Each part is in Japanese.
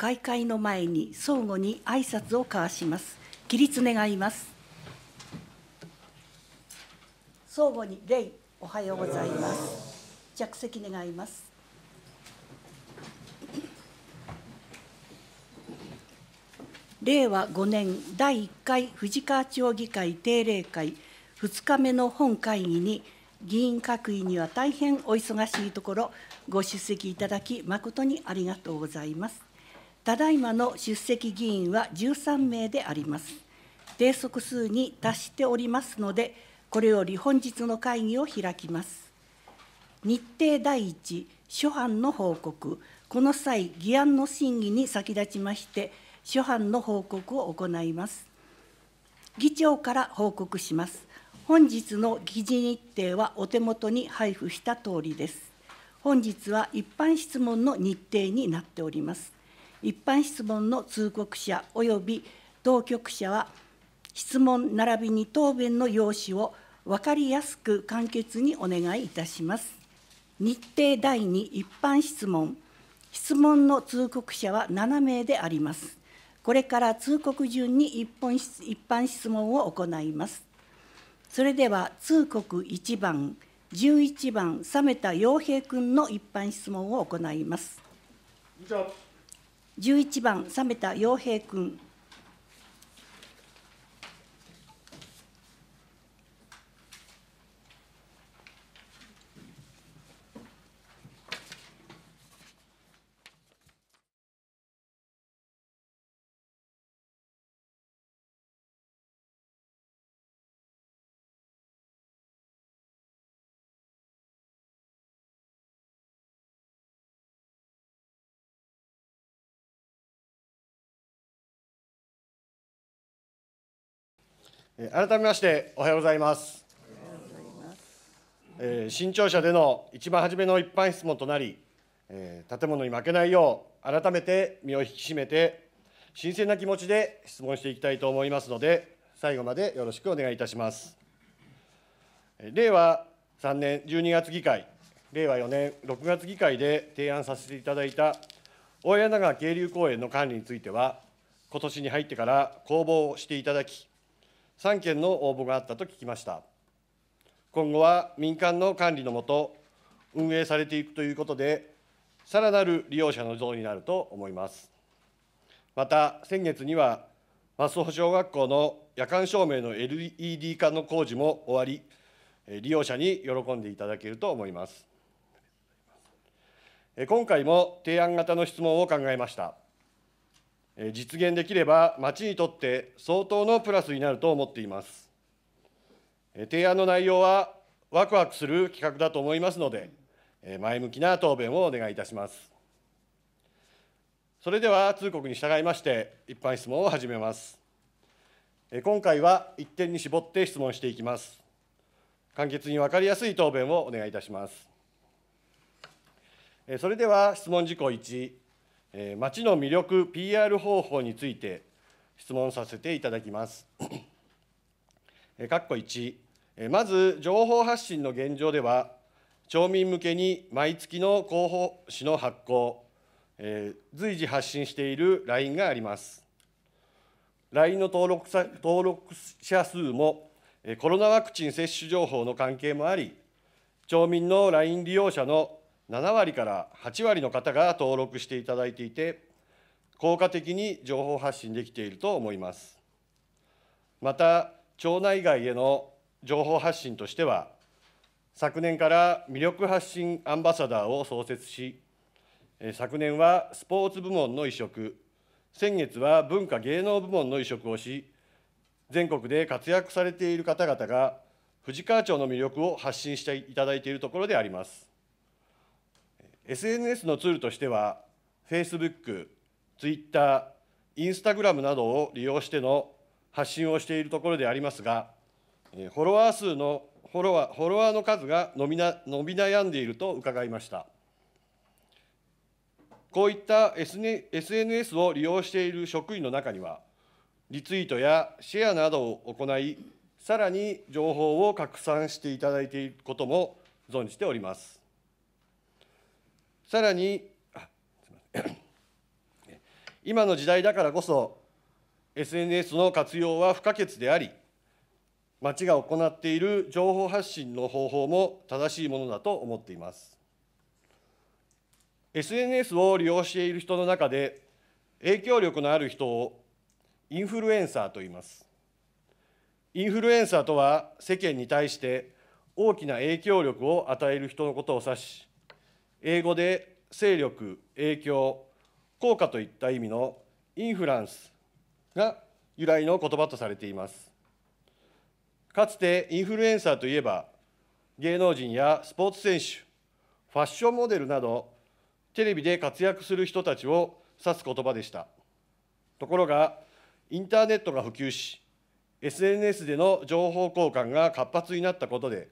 開会の前に相互に挨拶を交わします。起立願います。相互に礼おはようございます。着席願います。令和5年第1回藤川町議会定例会2日目の本会議に議員各位には大変お忙しいところご出席いただき誠にありがとうございます。ただいまの出席議員は13名であります。定則数に達しておりますので、これより本日の会議を開きます。日程第一、諸般の報告、この際、議案の審議に先立ちまして、諸般の報告を行います。議長から報告します。本日の議事日程はお手元に配布したとおりです。本日は一般質問の日程になっております。一般質問の通告者及び当局者は質問並びに答弁の用紙を分かりやすく簡潔にお願いいたします。日程第2一般質問質問の通告者は7名であります。これから通告順に一本一般質問を行います。それでは通告1番、11番、冷めた洋平君の一般質問を行います。以上11番冷めた洋平君改めましておはようございます。え新庁舎での一番初めの一般質問となり、えー、建物に負けないよう改めて身を引き締めて新鮮な気持ちで質問していきたいと思いますので最後までよろしくお願いいたします。令和3年12月議会、令和4年6月議会で提案させていただいた大柳川渓流公園の管理については、今年に入ってから公募をしていただき、3件の応募があったと聞きました。今後は民間の管理のもと、運営されていくということで、さらなる利用者の像になると思います。また、先月には、増穂小学校の夜間照明の LED 化の工事も終わり、利用者に喜んでいただけると思います。今回も提案型の質問を考えました。実現できれば、町にとって相当のプラスになると思っています。提案の内容は、わくわくする企画だと思いますので、前向きな答弁をお願いいたします。それでは、通告に従いまして、一般質問を始めます。今回は一点に絞って質問していきます。簡潔に分かりやすい答弁をお願いいたします。それでは質問事項1、えー、町の魅力 PR 方法について質問させていただきます。えー、括弧1、えー、まず情報発信の現状では町民向けに毎月の広報誌の発行、えー、随時発信している LINE があります。LINE の登録者登録者数もコロナワクチン接種情報の関係もあり、町民の LINE 利用者の7割から8割の方が登録していただいていて、効果的に情報発信できていると思います。また、町内外への情報発信としては、昨年から魅力発信アンバサダーを創設し、昨年はスポーツ部門の移植、先月は文化芸能部門の移植をし、全国で活躍されている方々が、藤川町の魅力を発信していただいているところであります。SNS のツールとしては、Facebook、Twitter、Instagram などを利用しての発信をしているところでありますが、フォロワー数のフォロワーフォロワーの数が伸びな伸び悩んでいると伺いました。こういった SNS を利用している職員の中には、リツイートやシェアなどを行い、さらに情報を拡散していただいていることも存じております。さらに 今の時代だからこそ SNS の活用は不可欠であり町が行っている情報発信の方法も正しいものだと思っています SNS を利用している人の中で影響力のある人をインフルエンサーと言いますインフルエンサーとは世間に対して大きな影響力を与える人のことを指し英語で勢力、影響、効果といった意味のインフランスが由来の言葉とされています。かつてインフルエンサーといえば、芸能人やスポーツ選手、ファッションモデルなど、テレビで活躍する人たちを指す言葉でした。ところが、インターネットが普及し、SNS での情報交換が活発になったことで、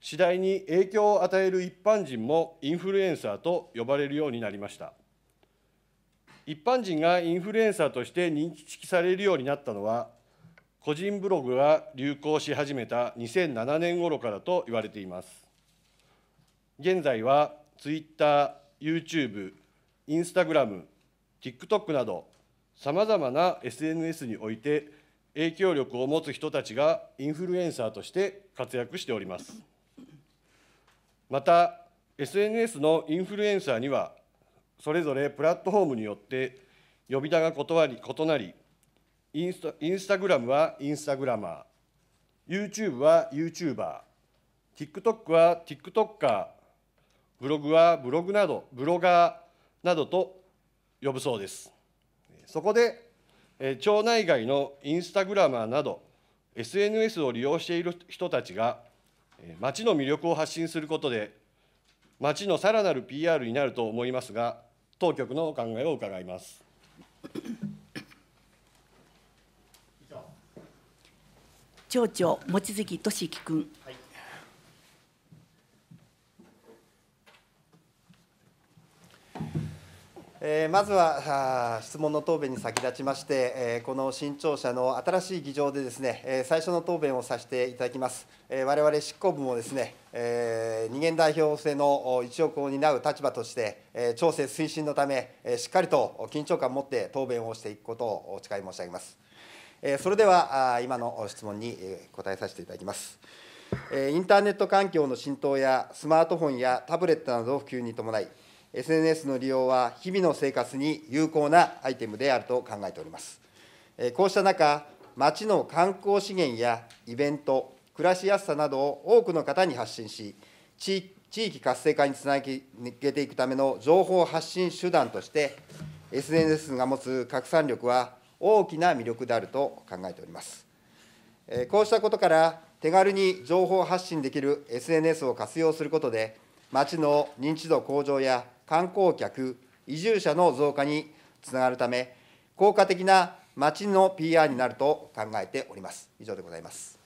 次第に影響を与える一般人もインフルエンサーと呼ばれるようになりました一般人がインフルエンサーとして認識されるようになったのは個人ブログが流行し始めた2007年頃からと言われています現在はツイッター、YouTube、Instagram、TikTok などさまざまな SNS において影響力を持つ人たちがインフルエンサーとして活躍しております。また SNS のインフルエンサーにはそれぞれプラットフォームによって呼び名が異り異なりインスタインスタグラムはインスタグラマー YouTube は YouTuberTikTok は TikToker ブログはブログなどブロガーなどと呼ぶそうですそこで町内外のインスタグラマーなど SNS を利用している人たちが町の魅力を発信することで、町のさらなる PR になると思いますが、当局のお考えを伺います。町長、望月俊樹君。まずは質問の答弁に先立ちまして、えこの新庁舎の新しい議場でですね、え最初の答弁をさせていただきます。え我々執行部もですね、え二元代表制の一億を担う立場として、え調整推進のため、えしっかりと緊張感を持って答弁をしていくことをお誓い申し上げます。えそれでは今の質問に答えさせていただきます。インターネット環境の浸透やスマートフォンやタブレットなどの普及に伴い SNS の利用は日々の生活に有効なアイテムであると考えております。こうした中、町の観光資源やイベント、暮らしやすさなどを多くの方に発信し、地域活性化につなげていくための情報発信手段として、SNS が持つ拡散力は大きな魅力であると考えております。こうしたことから、手軽に情報発信できる SNS を活用することで、町の認知度向上や観光客、移住者の増加につながるため、効果的な町の PR になると考えております。以上でございます。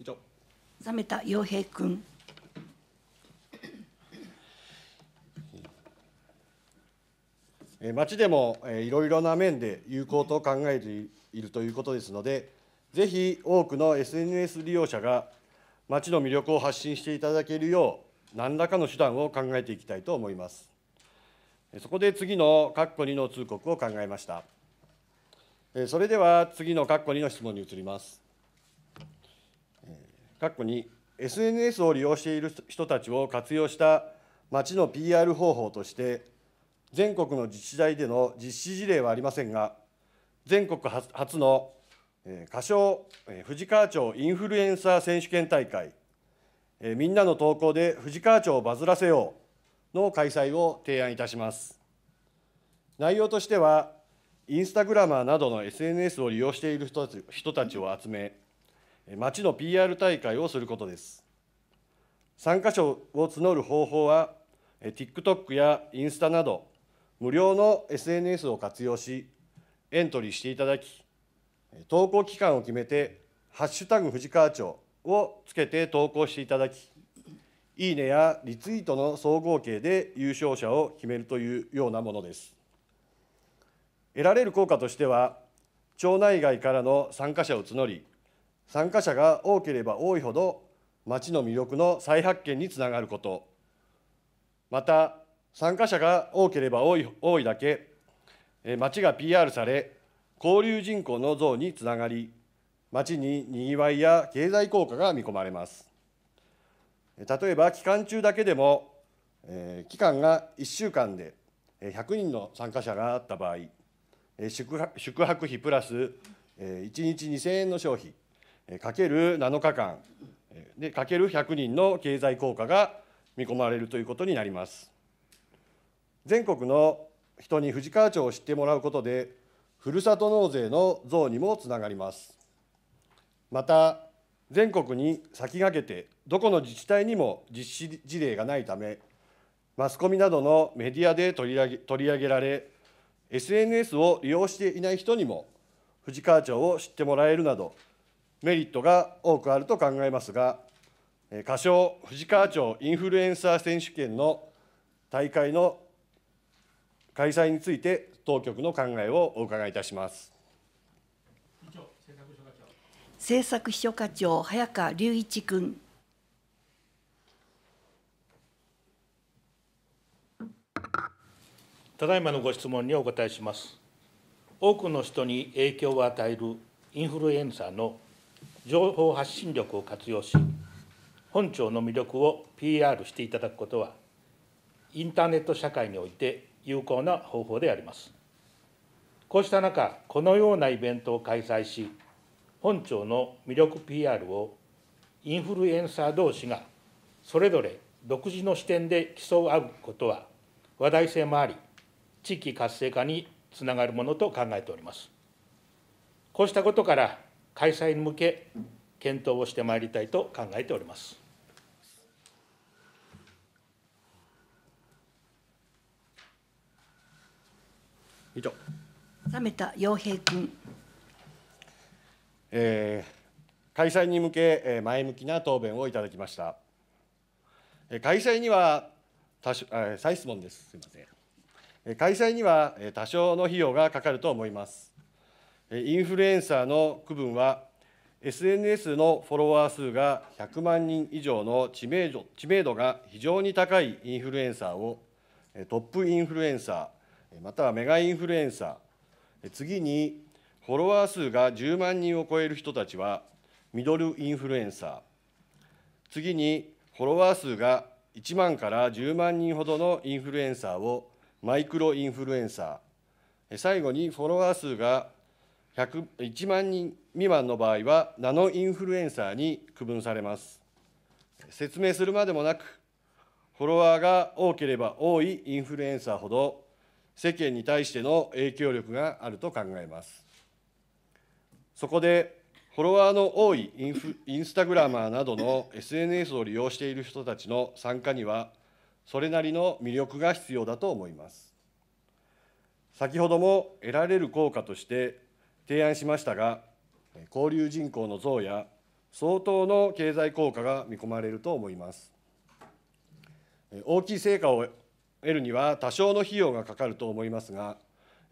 以上。冷めた洋平君。町でもいろいろな面で有効と考えているということですので、ぜひ多くの SNS 利用者が町の魅力を発信していただけるよう、何らかの手段を考えていきたいと思います。そこで次の括弧2の通告を考えました。それでは次の括弧2の質問に移ります。括弧2、SNS を利用している人たちを活用した町の PR 方法として、全国の自治体での実施事例はありませんが、全国初の歌唱藤川町インフルエンサー選手権大会みんなの投稿で藤川町をバズらせようの開催を提案いたします内容としてはインスタグラマーなどの SNS を利用している人たちを集め町の PR 大会をすることです参加者を募る方法は TikTok やインスタなど無料の SNS を活用しエントリーしていただき投稿期間を決めて「ハッシュタグ藤川町」をつけて投稿していただきいいねやリツイートの総合計で優勝者を決めるというようなものです得られる効果としては町内外からの参加者を募り参加者が多ければ多いほど町の魅力の再発見につながることまた参加者が多ければ多い多いだけ町が PR され交流人口の増につながり町ににぎわいや経済効果が見込まれます例えば期間中だけでも、えー、期間が1週間で100人の参加者があった場合宿宿泊費プラス1日2000円の消費かける7日間でかける100人の経済効果が見込まれるということになります全国の人に藤川町を知ってもらうことでふるさと納税の増にもつながります。また、全国に先駆けて、どこの自治体にも実施事例がないため、マスコミなどのメディアで取り上げ取り上げられ、SNS を利用していない人にも、藤川町を知ってもらえるなど、メリットが多くあると考えますが、仮称、藤川町インフルエンサー選手権の大会の開催について当局の考えをお伺いいたします。政策秘書課長早川隆一君。ただいまのご質問にお答えします。多くの人に影響を与えるインフルエンサーの情報発信力を活用し、本庁の魅力を PR していただくことは、インターネット社会において有効な方法でありますこうした中このようなイベントを開催し本庁の魅力 PR をインフルエンサー同士がそれぞれ独自の視点で競うことは話題性もあり地域活性化につながるものと考えておりますこうしたことから開催に向け検討をしてまいりたいと考えております以上冷めた洋平君、えー、開催に向け前向きな答弁をいただきました開催には多少再質問ですすみません開催には多少の費用がかかると思いますインフルエンサーの区分は SNS のフォロワー数が100万人以上の知名度知名度が非常に高いインフルエンサーをトップインフルエンサーまたはメガインフルエンサー、次にフォロワー数が10万人を超える人たちはミドルインフルエンサー、次にフォロワー数が1万から10万人ほどのインフルエンサーをマイクロインフルエンサー、最後にフォロワー数が1万人未満の場合はナノインフルエンサーに区分されます。説明するまでもなく、フォロワーが多ければ多いインフルエンサーほど世間に対しての影響力があると考えますそこでフォロワーの多いインフインスタグラマーなどの SNS を利用している人たちの参加にはそれなりの魅力が必要だと思います先ほども得られる効果として提案しましたが交流人口の増や相当の経済効果が見込まれると思います大きい成果を得るには多少の費用がかかると思いますが、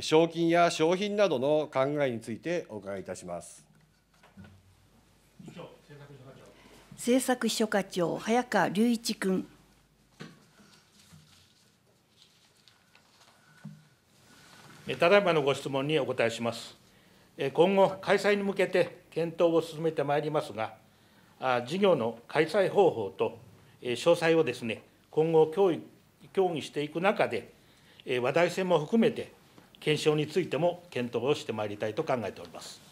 賞金や商品などの考えについてお伺いいたします。政策秘書課長、早川隆一君。ただいまのご質問にお答えします。今後、開催に向けて検討を進めてまいりますが、事業の開催方法と詳細をですね、今後教育協議していく中で、話題性も含めて、検証についても検討をしてまいりたいと考えております。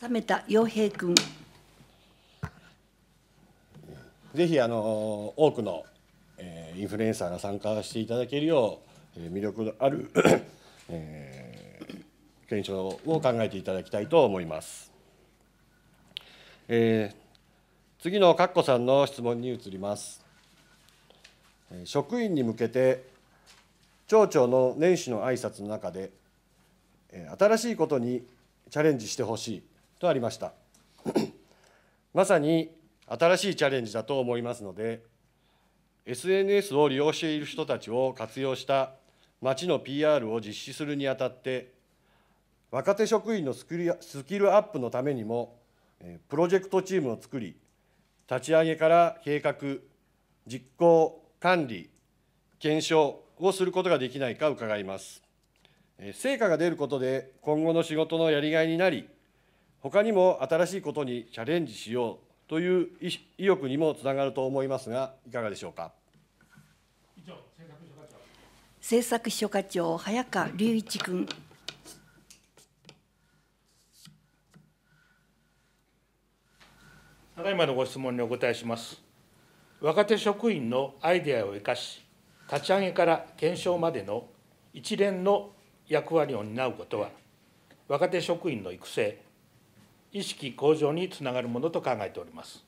冷めた洋平君。ぜひあの多くの、えー、インフルエンサーが参加していただけるよう、えー、魅力のある、えー、検証を考えていただきたいと思います。えー、次のかっこさんの質問に移ります。職員に向けて町長の年始の挨拶の中で新しいことにチャレンジしてほしいとありました まさに新しいチャレンジだと思いますので SNS を利用している人たちを活用した町の PR を実施するにあたって若手職員のスキルアップのためにもプロジェクトチームを作り立ち上げから計画実行管理検証をすることができないか伺います成果が出ることで今後の仕事のやりがいになり他にも新しいことにチャレンジしようという意欲にもつながると思いますがいかがでしょうか政策秘書課長早川隆一君ただいまのご質問にお答えします。若手職員のアイデアを生かし、立ち上げから検証までの一連の役割を担うことは、若手職員の育成、意識向上につながるものと考えております。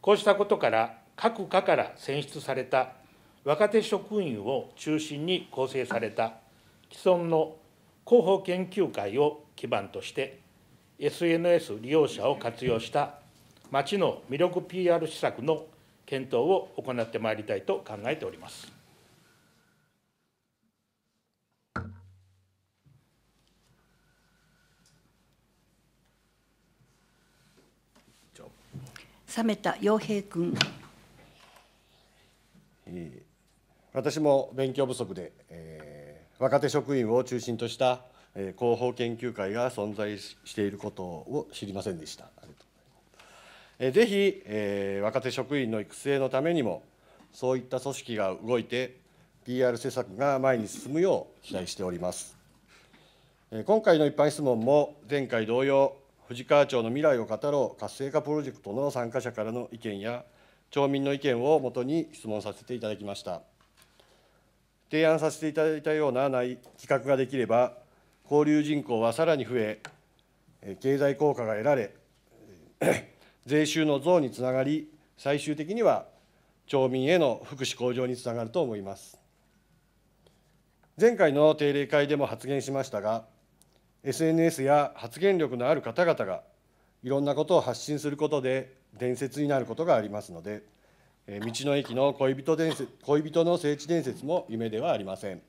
こうしたことから、各課から選出された若手職員を中心に構成された既存の広報研究会を基盤として SNS 利用者を活用した町の魅力 PR 施策の検討を行ってまいりたいと考えております。冷めた洋平君。私も勉強不足で、えー、若手職員を中心とした、えー、広報研究会が存在していることを知りませんでした。ぜひ、えー、若手職員の育成のためにも、そういった組織が動いて、PR 施策が前に進むよう期待しております。今回の一般質問も、前回同様、藤川町の未来を語ろう活性化プロジェクトの参加者からの意見や、町民の意見をもとに質問させていただきました。提案させていただいたような内企画ができれば、交流人口はさらに増え、経済効果が得られ、税収の増につながり最終的には町民への福祉向上につながると思います前回の定例会でも発言しましたが SNS や発言力のある方々がいろんなことを発信することで伝説になることがありますので道の駅の恋人伝説恋人の聖地伝説も夢ではありません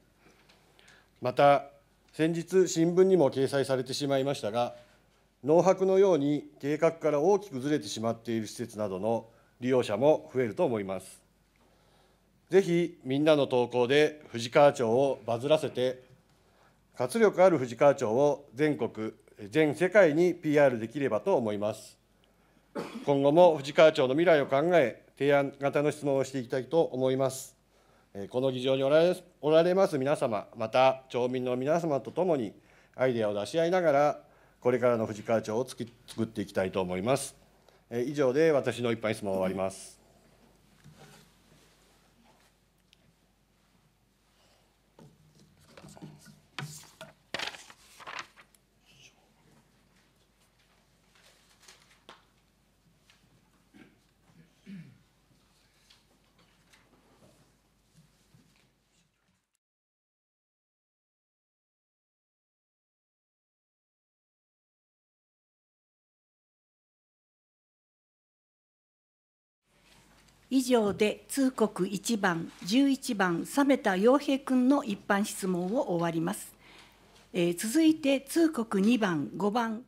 また先日新聞にも掲載されてしまいましたが農泊のように計画から大きくずれてしまっている施設などの利用者も増えると思います。ぜひみんなの投稿で藤川町をバズらせて、活力ある藤川町を全国、全世界に PR できればと思います。今後も藤川町の未来を考え、提案型の質問をしていきたいと思います。この議場におられおられます皆様、また町民の皆様とともに、アイデアを出し合いながら、これからの富士川町を作っていきたいと思います。以上で私の一般質問を終わります。以上で通告1番11番冷めた陽平君の一般質問を終わります、えー、続いて通告2番5番